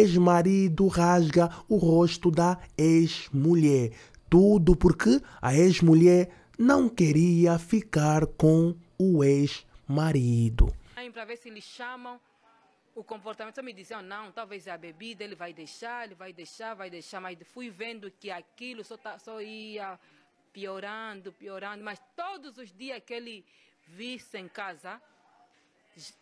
ex-marido rasga o rosto da ex-mulher. Tudo porque a ex-mulher não queria ficar com o ex-marido. Para ver se lhe chamam o comportamento. Só me diziam, oh, não, talvez é a bebida, ele vai deixar, ele vai deixar, vai deixar. Mas fui vendo que aquilo só, tá, só ia piorando, piorando. Mas todos os dias que ele visse em casa,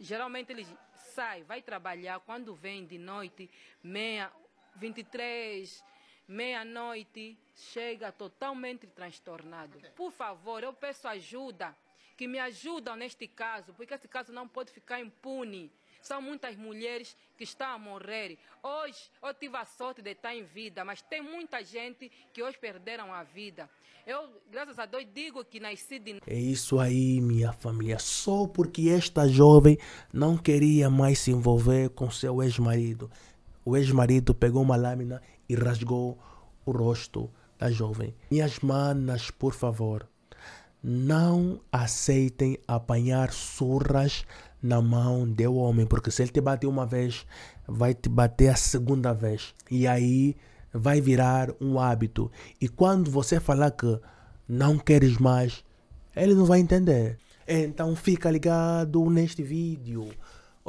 Geralmente ele sai, vai trabalhar, quando vem de noite, meia, 23, meia-noite, chega totalmente transtornado. Okay. Por favor, eu peço ajuda que me ajudam neste caso, porque esse caso não pode ficar impune. São muitas mulheres que estão a morrer. Hoje eu tive a sorte de estar em vida, mas tem muita gente que hoje perderam a vida. Eu, graças a Deus, digo que nasci de. É isso aí, minha família. Só porque esta jovem não queria mais se envolver com seu ex-marido. O ex-marido pegou uma lâmina e rasgou o rosto da jovem. Minhas manas, por favor. Não aceitem apanhar surras na mão do homem, porque se ele te bater uma vez, vai te bater a segunda vez. E aí vai virar um hábito. E quando você falar que não queres mais, ele não vai entender. Então fica ligado neste vídeo.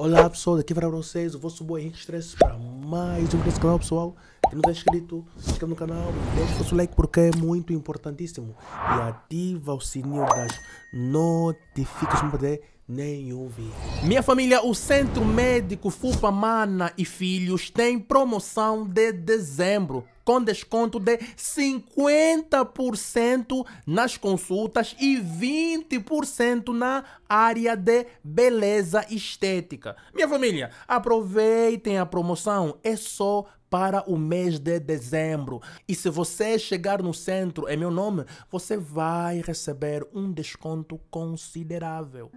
Olá pessoal, daqui para vocês, o vosso subir Henrique Stress para mais um desse canal pessoal. Quem não está é inscrito, se inscreve no canal, deixa o seu like porque é muito importantíssimo. E ativa o sininho das notificações para poder nenhum vídeo. Minha família, o Centro Médico Fupamana e Filhos tem promoção de dezembro com desconto de 50% nas consultas e 20% na área de beleza estética. Minha família, aproveitem a promoção, é só para o mês de dezembro. E se você chegar no centro em é meu nome, você vai receber um desconto considerável.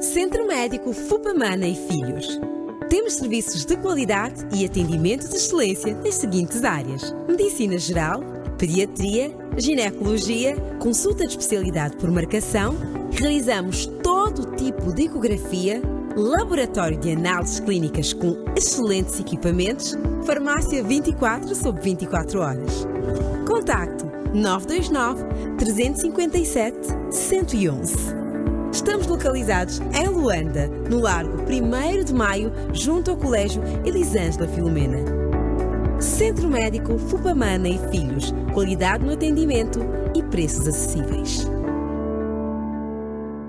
Centro Médico Fupamana e Filhos. Temos serviços de qualidade e atendimento de excelência nas seguintes áreas: Medicina Geral, Pediatria, Ginecologia, Consulta de Especialidade por Marcação, realizamos todo tipo de ecografia, Laboratório de Análises Clínicas com excelentes equipamentos, Farmácia 24 sobre 24 horas. Contacto 929 357 111. Estamos localizados em Luanda, no Largo 1 de Maio, junto ao Colégio Elisângela Filomena. Centro Médico Fupamana e Filhos. Qualidade no atendimento e preços acessíveis.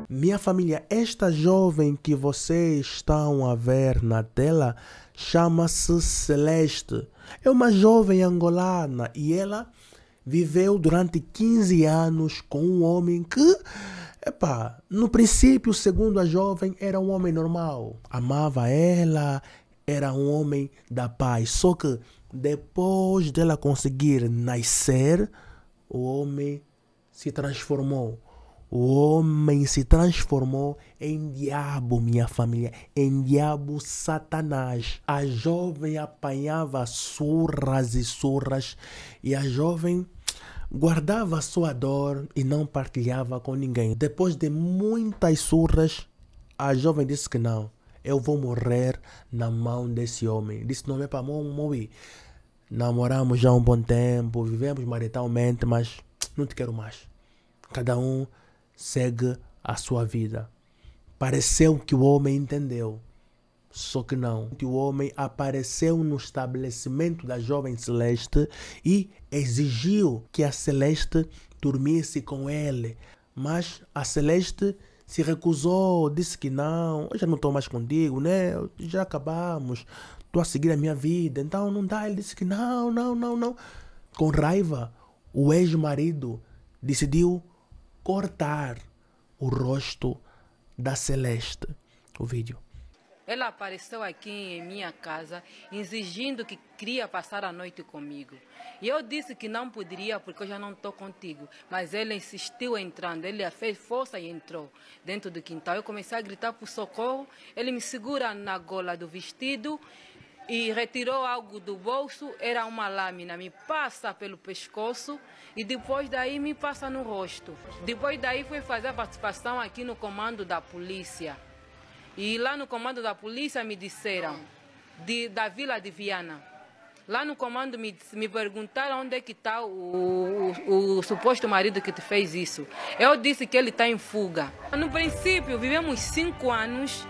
Minha família, esta jovem que vocês estão a ver na tela chama-se Celeste. É uma jovem angolana e ela viveu durante 15 anos com um homem que Epá, no princípio, segundo a jovem, era um homem normal. Amava ela, era um homem da paz. Só que depois dela conseguir nascer, o homem se transformou. O homem se transformou em diabo, minha família, em diabo Satanás. A jovem apanhava surras e surras, e a jovem guardava sua dor e não partilhava com ninguém. Depois de muitas surras, a jovem disse que não, eu vou morrer na mão desse homem. Disse não é para morrer. Namoramos já um bom tempo, vivemos maritalmente, mas não te quero mais. Cada um segue a sua vida. Pareceu que o homem entendeu. Só que não. O homem apareceu no estabelecimento da jovem Celeste e exigiu que a Celeste dormisse com ele. Mas a Celeste se recusou, disse que não, eu já não estou mais contigo, né? Já acabamos, estou a seguir a minha vida, então não dá. Ele disse que não, não, não, não. Com raiva, o ex-marido decidiu cortar o rosto da Celeste. O vídeo. Ela apareceu aqui em minha casa exigindo que queria passar a noite comigo. E eu disse que não poderia porque eu já não estou contigo. Mas ela insistiu entrando, ele fez força e entrou dentro do quintal. Eu comecei a gritar por socorro, ele me segura na gola do vestido e retirou algo do bolso, era uma lâmina, me passa pelo pescoço e depois daí me passa no rosto. Depois daí fui fazer a participação aqui no comando da polícia. E lá no comando da polícia me disseram, de, da Vila de Viana. Lá no comando me, me perguntaram onde é que está o, o, o, suposto marido que te fez isso. Eu disse que ele está em fuga. No princípio, vivemos cinco anos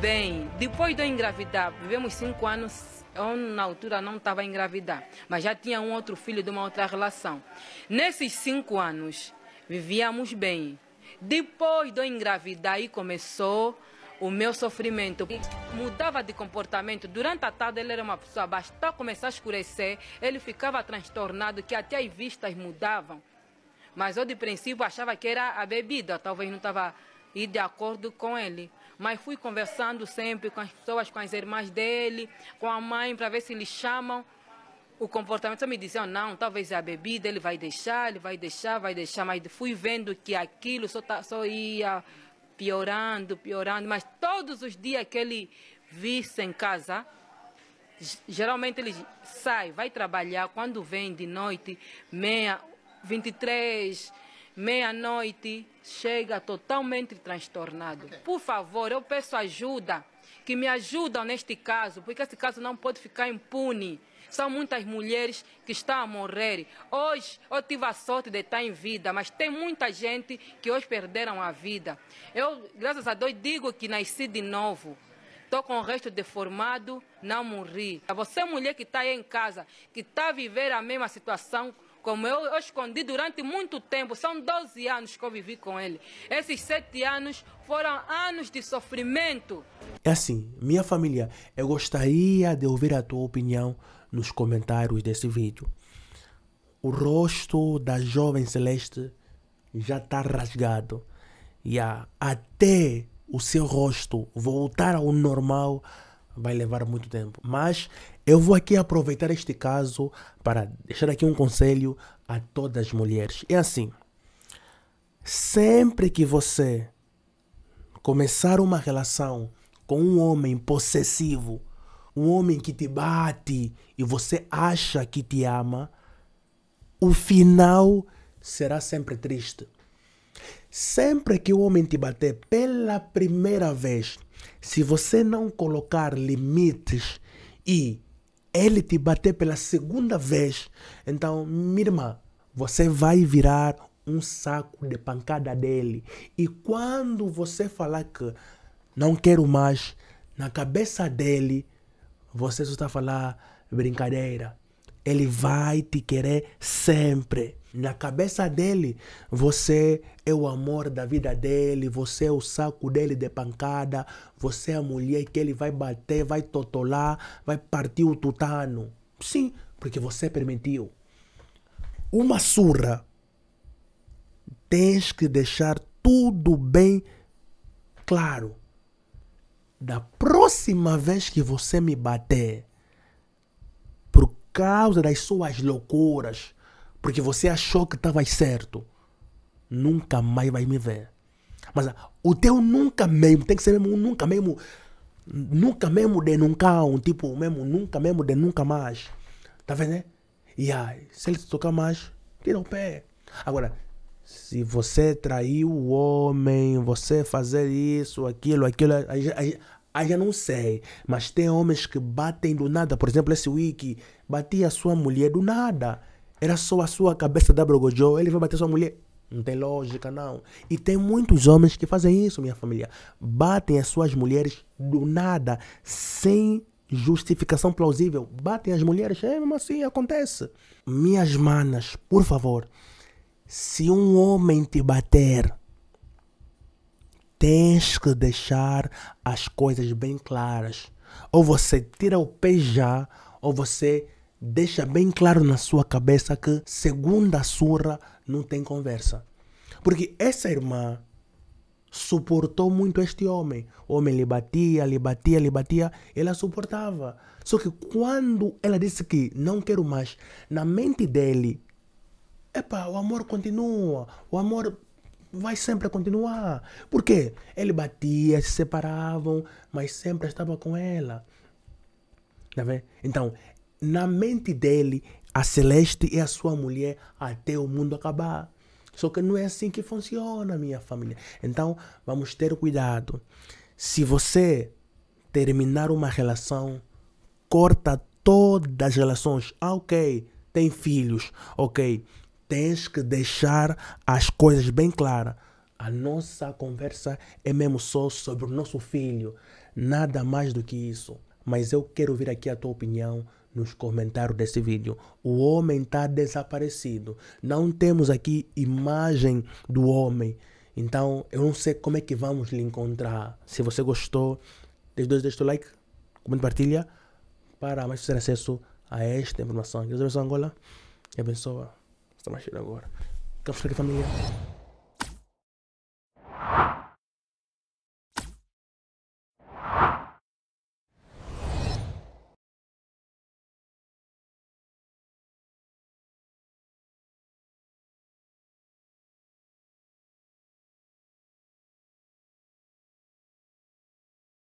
bem. Depois de eu engravidar, vivemos cinco anos. Eu, na altura, não estava engravidar, mas já tinha um outro filho de uma outra relação. Nesses cinco anos, vivíamos bem. Depois de eu engravidar, aí começou o meu sofrimento. Mudava de comportamento. Durante a tarde ele era uma pessoa, basta começar a escurecer, ele ficava transtornado, que até as vistas mudavam. Mas eu de princípio achava que era a bebida, talvez não estava de acordo com ele. Mas fui conversando sempre com as pessoas, com as irmãs dele, com a mãe, para ver se eles chamam o comportamento me diziam, oh, não, talvez é a bebida, ele vai deixar, ele vai deixar, vai deixar, mas fui vendo que aquilo só, tá, só ia piorando, piorando, mas todos os dias que ele visse em casa, geralmente ele sai, vai trabalhar, quando vem de noite, meia, 23 meia-noite, chega totalmente transtornado. Okay. Por favor, eu peço ajuda, que me ajudam neste caso, porque esse caso não pode ficar impune. São muitas mulheres que estão a morrer. Hoje eu tive a sorte de estar em vida, mas tem muita gente que hoje perderam a vida. Eu, graças a Deus, digo que nasci de novo. Estou com o resto deformado, não morri. Você, mulher que está aí em casa, que está a viver a mesma situação, como eu, eu escondi durante muito tempo. São 12 anos que eu vivi com ele. Esses sete anos foram anos de sofrimento. É assim, minha família, eu gostaria de ouvir a tua opinião nos comentários desse vídeo. O rosto da jovem Celeste já está rasgado. E yeah. até o seu rosto voltar ao normal vai levar muito tempo. Mas eu vou aqui aproveitar este caso para deixar aqui um conselho a todas as mulheres. É assim: sempre que você começar uma relação com um homem possessivo, um homem que te bate e você acha que te ama, o final será sempre triste. Sempre que o homem te bater pela primeira vez, se você não colocar limites e ele te bater pela segunda vez, então, minha irmã, você vai virar um saco de pancada dele. E quando você falar que não quero mais, na cabeça dele, você só está falando brincadeira. Ele vai te querer sempre. Na cabeça dele, você é o amor da vida dele, você é o saco dele de pancada, você é a mulher que ele vai bater, vai totolar, vai partir o tutano. Sim, porque você permitiu. Uma surra. Tens que deixar tudo bem claro. Da próxima vez que você me bater, por causa das suas loucuras, porque você achou que estava certo. Nunca mais vai me ver. Mas ah, o teu nunca mesmo, tem que ser mesmo nunca mesmo. Nunca mesmo de nunca, um tipo mesmo, nunca mesmo de nunca mais. Tá vendo? Né? E aí, se ele te tocar mais, tira o pé. Agora, se você traiu o homem, você fazer isso, aquilo, aquilo, aí, aí, aí eu não sei. Mas tem homens que batem do nada. Por exemplo, esse Wiki batia a sua mulher do nada. Era só a sua cabeça da brogojô, ele vai bater sua mulher. Não tem lógica, não. E tem muitos homens que fazem isso, minha família. Batem as suas mulheres do nada, sem justificação plausível. Batem as mulheres, é mesmo assim, acontece. Minhas manas, por favor, se um homem te bater, tens que deixar as coisas bem claras. Ou você tira o pé já, ou você deixa bem claro na sua cabeça que segunda surra não tem conversa. Porque essa irmã suportou muito este homem. O homem lhe batia, lhe batia, lhe batia, ela suportava. Só que quando ela disse que não quero mais, na mente dele, epa, o amor continua, o amor vai sempre continuar. Por quê? Ele batia, se separavam, mas sempre estava com ela. Tá vendo? Então, na mente dele, a Celeste e é a sua mulher até o mundo acabar. Só que não é assim que funciona, minha família. Então, vamos ter cuidado. Se você terminar uma relação, corta todas as relações. Ah, ok, tem filhos. Ok, tens que deixar as coisas bem claras. A nossa conversa é mesmo só sobre o nosso filho. Nada mais do que isso. Mas eu quero ouvir aqui a tua opinião nos comentários desse vídeo. O homem está desaparecido. Não temos aqui imagem do homem. Então, eu não sei como é que vamos lhe encontrar. Se você gostou, desde dois, deixa o like, comente, partilha, para mais ter acesso a esta informação. Deus abençoe Angola e abençoa. Está mais agora. Campos família.